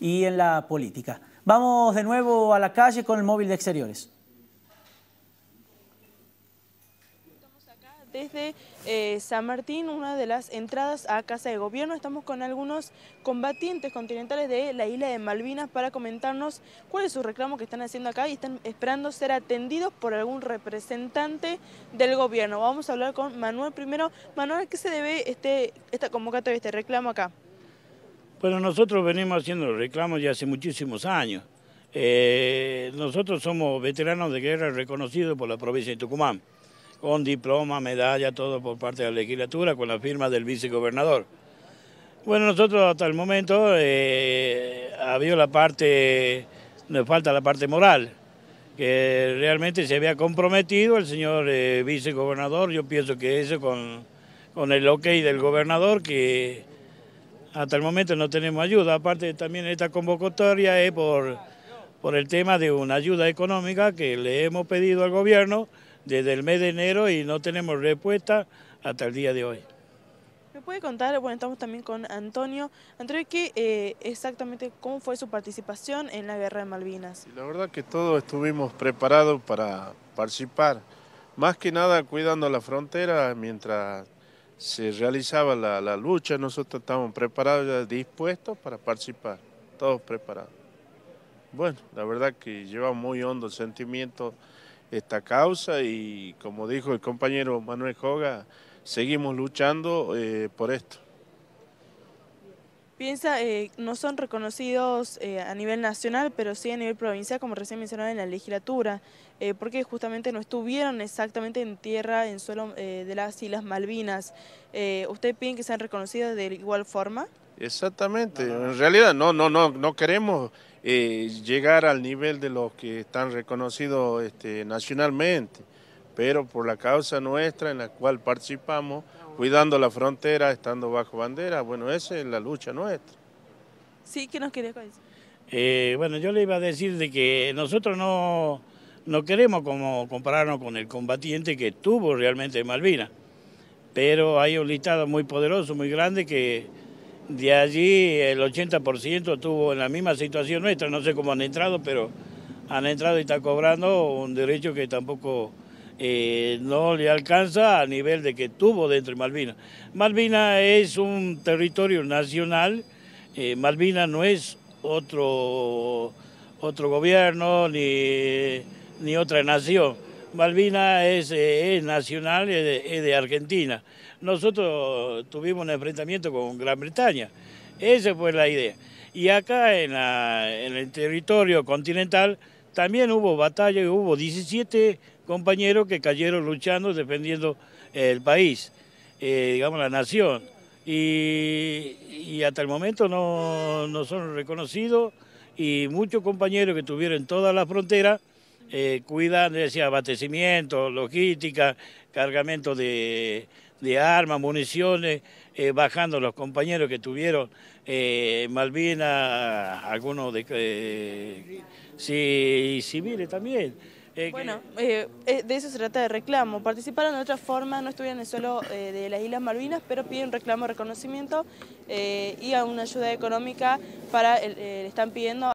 y en la política. Vamos de nuevo a la calle con el móvil de exteriores. Estamos acá desde eh, San Martín, una de las entradas a Casa de Gobierno. Estamos con algunos combatientes continentales de la isla de Malvinas para comentarnos cuál es su reclamo que están haciendo acá y están esperando ser atendidos por algún representante del gobierno. Vamos a hablar con Manuel primero. Manuel, ¿a qué se debe este, esta convocatoria, este reclamo acá? Bueno, nosotros venimos haciendo reclamos ya hace muchísimos años. Eh, nosotros somos veteranos de guerra reconocidos por la provincia de Tucumán, con diploma, medalla, todo por parte de la legislatura, con la firma del vicegobernador. Bueno, nosotros hasta el momento eh, había la parte, nos falta la parte moral, que realmente se había comprometido el señor eh, vicegobernador, yo pienso que eso con, con el ok del gobernador que hasta el momento no tenemos ayuda. Aparte también esta convocatoria es por, por el tema de una ayuda económica que le hemos pedido al gobierno desde el mes de enero y no tenemos respuesta hasta el día de hoy. ¿Me puede contar? Bueno, estamos también con Antonio. Antonio, ¿qué, eh, exactamente cómo fue su participación en la guerra de Malvinas? La verdad que todos estuvimos preparados para participar. Más que nada cuidando la frontera mientras se realizaba la, lucha, nosotros estábamos preparados, dispuestos para participar, todos preparados. Bueno, la verdad que lleva muy hondo el sentimiento esta causa y como dijo el compañero Manuel Joga, seguimos luchando eh, por esto piensa, eh, no son reconocidos eh, a nivel nacional, pero sí a nivel provincial, como recién mencionaba en la legislatura, eh, porque justamente no estuvieron exactamente en tierra, en suelo eh, de las Islas Malvinas. ¿Usted piden que sean reconocidos de igual forma? Exactamente, en realidad no, no, no, no queremos llegar al nivel de los que están reconocidos este, nacionalmente pero por la causa nuestra en la cual participamos, cuidando la frontera, estando bajo bandera, bueno, esa es la lucha nuestra. Sí, ¿qué nos quería decir? Eh, bueno, yo le iba a decir de que nosotros no, no queremos como compararnos con el combatiente que tuvo realmente en Malvinas, pero hay un listado muy poderoso, muy grande, que de allí el 80% estuvo en la misma situación nuestra, no sé cómo han entrado, pero han entrado y están cobrando un derecho que tampoco eh, no le alcanza a nivel de que tuvo dentro de Malvina es un territorio nacional, eh, Malvina no es otro, gobierno ni, otra nación. Malvina es, eh, nacional, es de, Argentina. Nosotros tuvimos un enfrentamiento con Gran Bretaña, esa fue la idea. Y acá en el territorio continental también hubo batalla y hubo 17 compañeros que cayeron luchando, defendiendo el país, eh, digamos la nación. Y, hasta el momento no, son reconocidos y muchos compañeros que tuvieron toda la frontera cuidando eh, cuidando, decía, abastecimiento, logística, cargamento de, armas, municiones, eh, bajando los compañeros que tuvieron eh, Malvinas, algunos de... Sí, sí, mire también. Eh, bueno, eh, eh, de eso se trata de reclamo. Participaron de otra forma, no estuvieron en el suelo de las Islas Malvinas, pero piden reclamo, reconocimiento y una ayuda económica para, le están pidiendo